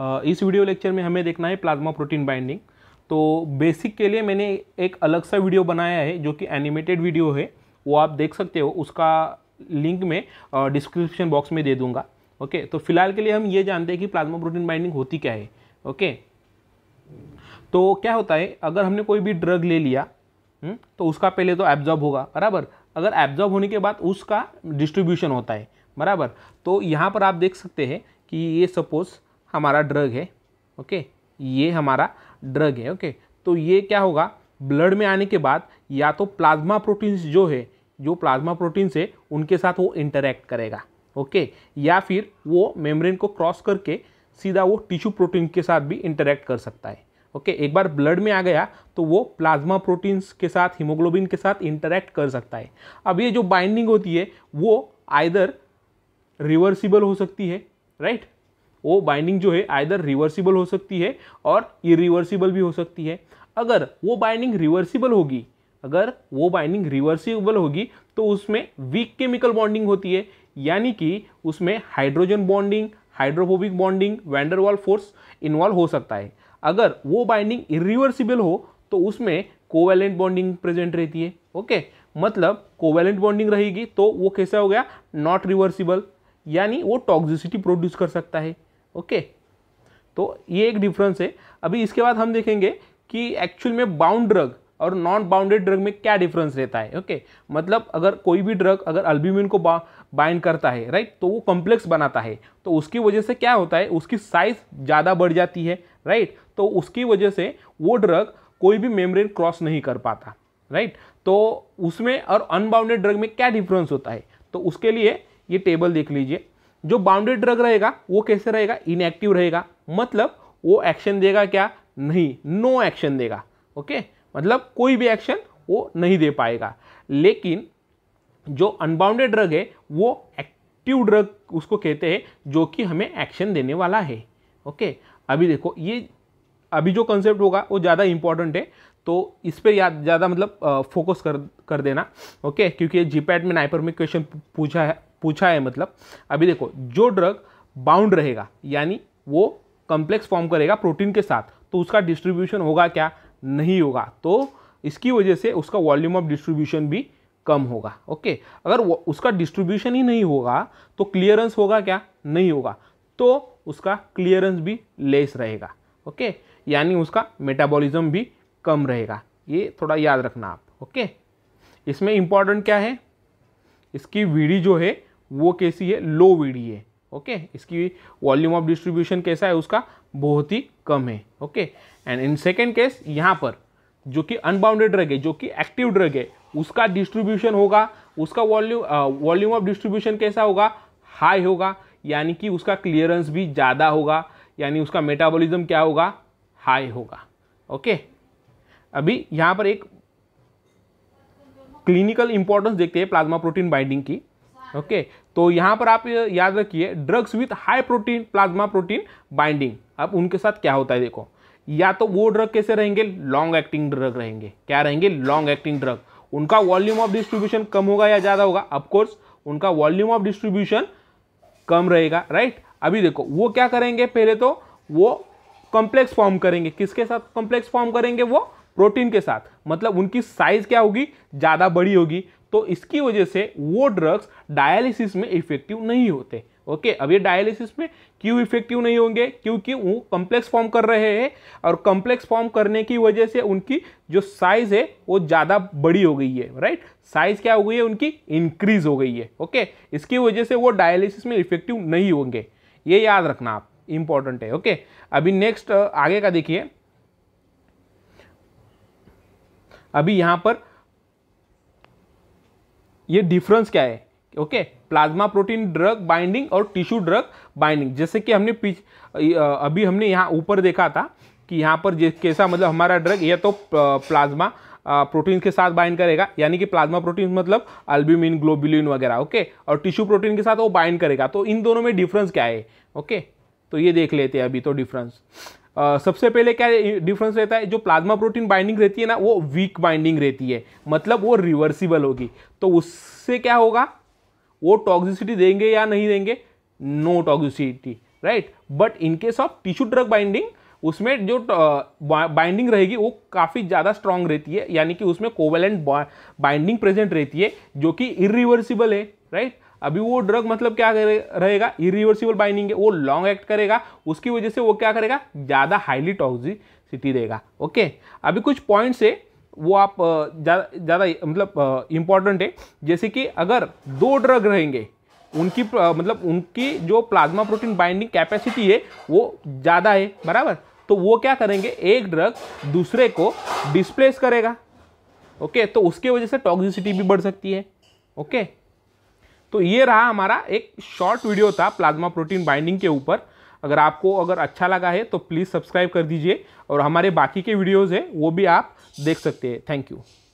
इस video lecture में हमें देखना है प्लाज्मा प्रोटीन बाइंडिंग तो बेसिक के लिए मैंने एक अलग सा वीडियो बनाया है जो कि एनिमेटेड वीडियो है वो आप देख सकते हो उसका लिंक में डिस्क्रिप्शन बॉक्स में दे दूंगा ओके तो फिलहाल के लिए हम ये जानते हैं कि प्लाज्मा प्रोटीन बाइंडिंग होती क्या है ओके तो क्या होता है अगर हमने कोई भी ड्रग ले लिया हम्म, तो उसका पहले तो एब्जॉर्ब होगा बराबर अगर एब्जॉर्ब होने के बाद उसका डिस्ट्रीब्यूशन होता है बराबर तो यहाँ पर आप देख सकते हैं कि ये सपोज़ हमारा ड्रग है ओके ये हमारा ड्रग है ओके तो ये क्या होगा ब्लड में आने के बाद या तो प्लाज्मा प्रोटीन्स जो है जो प्लाज्मा प्रोटीन्स है उनके साथ वो इंटरेक्ट करेगा ओके या फिर वो मेम्ब्रेन को क्रॉस करके सीधा वो टिश्यू प्रोटीन के साथ भी इंटरेक्ट कर सकता है ओके एक बार ब्लड में आ गया तो वो प्लाज्मा प्रोटीन्स के साथ हीमोग्लोबिन के साथ इंटरेक्ट कर सकता है अब ये जो बाइंडिंग होती है वो आइदर रिवर्सिबल हो सकती है राइट वो बाइंडिंग जो है आइदर रिवर्सिबल हो सकती है और इरिवर्सिबल भी हो सकती है अगर वो बाइंडिंग रिवर्सिबल होगी अगर वो बाइंडिंग रिवर्सिबल होगी तो उसमें वीक केमिकल बॉन्डिंग होती है यानी कि उसमें hydrogen bonding hydrophobic bonding van der waals force involve हो सकता है अगर वो बाइंडिंग इरिवर्सिबल हो तो उसमें कोवेलेंट बॉन्डिंग प्रेजेंट रहती है ओके मतलब कोवेलेंट बॉन्डिंग रहेगी तो वो कैसा हो गया नॉट रिवर्सिबल यानी वो टॉक्सिसिटी प्रोड्यूस कर सकता है ओके तो ये एक डिफरेंस है अभी इसके बाद हम देखेंगे कि एक्चुअल में बाउंड ड्रग और नॉन बाउंडेड ड्रग में क्या डिफरेंस रहता है ओके मतलब अगर कोई भी ड्रग अगर अल्ब्यूमिन को बाइंड करता है राइट तो वो कॉम्प्लेक्स बनाता है तो उसकी वजह से क्या होता है उसकी साइज ज़्यादा बढ़ जाती है राइट तो उसकी वजह से वो ड्रग कोई भी मेम्ब्रेन क्रॉस नहीं कर पाता राइट तो उसमें और अनबाउंडेड ड्रग में क्या डिफरेंस होता है तो उसके लिए ये टेबल देख लीजिए जो बाउंडेड ड्रग रहेगा वो कैसे रहेगा इनएक्टिव रहेगा मतलब वो एक्शन देगा क्या नहीं नो एक्शन देगा ओके मतलब कोई भी एक्शन वो नहीं दे पाएगा लेकिन जो अनबाउंडेड ड्रग है वो एक्टिव ड्रग उसको कहते हैं जो कि हमें एक्शन देने वाला है ओके अभी देखो ये अभी जो कंसेप्ट होगा वो ज़्यादा इंपॉर्टेंट है तो इस पर याद ज़्यादा मतलब फोकस कर कर देना ओके क्योंकि जीपैट में नाइपर में क्वेश्चन पूछा है पूछा है मतलब अभी देखो जो ड्रग बाउंड रहेगा यानी वो कम्प्लेक्स फॉर्म करेगा प्रोटीन के साथ तो उसका डिस्ट्रीब्यूशन होगा क्या नहीं होगा तो इसकी वजह से उसका वॉल्यूम ऑफ डिस्ट्रीब्यूशन भी कम होगा ओके अगर उसका डिस्ट्रीब्यूशन ही नहीं होगा तो क्लियरेंस होगा क्या नहीं होगा तो उसका क्लियरेंस भी लेस रहेगा ओके यानी उसका मेटाबॉलिज्म भी कम रहेगा ये थोड़ा याद रखना आप ओके इसमें इम्पॉर्टेंट क्या है इसकी वीडी जो है वो कैसी है लो वी है ओके इसकी वॉल्यूम ऑफ डिस्ट्रीब्यूशन कैसा है उसका बहुत ही कम है okay and in second case यहाँ पर जो कि अनबाउंडेड ड्रग है जो कि एक्टिव ड्रग है उसका डिस्ट्रीब्यूशन होगा उसका वॉल्यूम वॉल्यूम ऑफ डिस्ट्रीब्यूशन कैसा होगा हाई होगा यानी कि उसका क्लियरेंस भी ज़्यादा होगा यानी उसका मेटाबॉलिज्म क्या होगा हाई होगा ओके अभी यहाँ पर एक क्लिनिकल इंपॉर्टेंस देखते हैं प्लाज्मा प्रोटीन बाइंडिंग की ओके तो यहाँ पर आप याद रखिए drugs with high protein plasma protein binding अब उनके साथ क्या होता है देखो या तो वो ड्रग कैसे रहेंगे लॉन्ग एक्टिंग ड्रग रहेंगे क्या रहेंगे लॉन्ग एक्टिंग ड्रग उनका वॉल्यूम ऑफ डिस्ट्रीब्यूशन कम होगा या ज़्यादा होगा अफकोर्स उनका वॉल्यूम ऑफ डिस्ट्रीब्यूशन कम रहेगा राइट अभी देखो वो क्या करेंगे पहले तो वो कॉम्प्लेक्स फॉर्म करेंगे किसके साथ कॉम्प्लेक्स फॉर्म करेंगे वो प्रोटीन के साथ मतलब उनकी साइज़ क्या होगी ज़्यादा बड़ी होगी तो इसकी वजह से वो ड्रग्स डायलिसिस में इफेक्टिव नहीं होते ओके okay, अब ये डायलिसिस में क्यों इफेक्टिव नहीं होंगे क्योंकि वो कम्प्लेक्स फॉर्म कर रहे हैं और कम्प्लेक्स फॉर्म करने की वजह से उनकी जो साइज़ है वो ज़्यादा बड़ी हो गई है राइट साइज़ क्या हो गई है उनकी इंक्रीज हो गई है ओके okay? इसकी वजह से वो डायलिसिस में इफेक्टिव नहीं होंगे ये याद रखना आप इम्पॉर्टेंट है ओके okay? अभी नेक्स्ट आगे का देखिए अभी यहाँ पर ये डिफरेंस क्या है okay plasma protein drug binding और टिश्यू ड्रग बाइंडिंग जैसे कि हमने पीछ अभी हमने यहाँ ऊपर देखा था कि यहाँ पर कैसा मतलब हमारा ड्रग यह तो प्लाज्मा प्रोटीन के साथ बाइंड करेगा यानी कि प्लाज्मा प्रोटीन मतलब अल्ब्यूमिन ग्लोबुलिन वगैरह ओके और टिश्यू प्रोटीन के साथ वो बाइंड करेगा तो इन दोनों में डिफरेंस क्या है ओके तो ये देख लेते हैं अभी तो डिफरेंस सबसे पहले क्या डिफरेंस रहता है जो प्लाज्मा प्रोटीन बाइंडिंग रहती है ना वो वीक बाइंडिंग रहती है मतलब वो रिवर्सिबल होगी तो उससे क्या होगा वो टॉक्सिसिटी देंगे या नहीं देंगे no toxicity right but in case of tissue drug binding उसमें जो बाइंडिंग रहेगी वो काफ़ी ज़्यादा स्ट्रांग रहती है यानी कि उसमें कोवेलेंट बाइंडिंग प्रेजेंट रहती है जो कि इरिवर्सिबल है राइट right? अभी वो ड्रग मतलब क्या रहेगा इरिवर्सिबल बाइंडिंग है वो लॉन्ग एक्ट करेगा उसकी वजह से वो क्या करेगा ज़्यादा हाईली टॉक्सिसिटी देगा ओके अभी कुछ पॉइंट्स है वो आप ज़्यादा मतलब इम्पॉर्टेंट है जैसे कि अगर दो ड्रग रहेंगे उनकी मतलब उनकी जो प्लाज्मा प्रोटीन बाइंडिंग कैपेसिटी है वो ज़्यादा है बराबर तो वो क्या करेंगे एक ड्रग दूसरे को डिस्प्लेस करेगा ओके तो उसके वजह से टॉक्सिसिटी भी बढ़ सकती है ओके तो ये रहा हमारा एक शॉर्ट वीडियो था प्लाज्मा प्रोटीन बाइंडिंग के ऊपर अगर आपको अगर अच्छा लगा है तो प्लीज़ सब्सक्राइब कर दीजिए और हमारे बाकी के वीडियोज़ हैं वो भी आप देख सकते हैं थैंक यू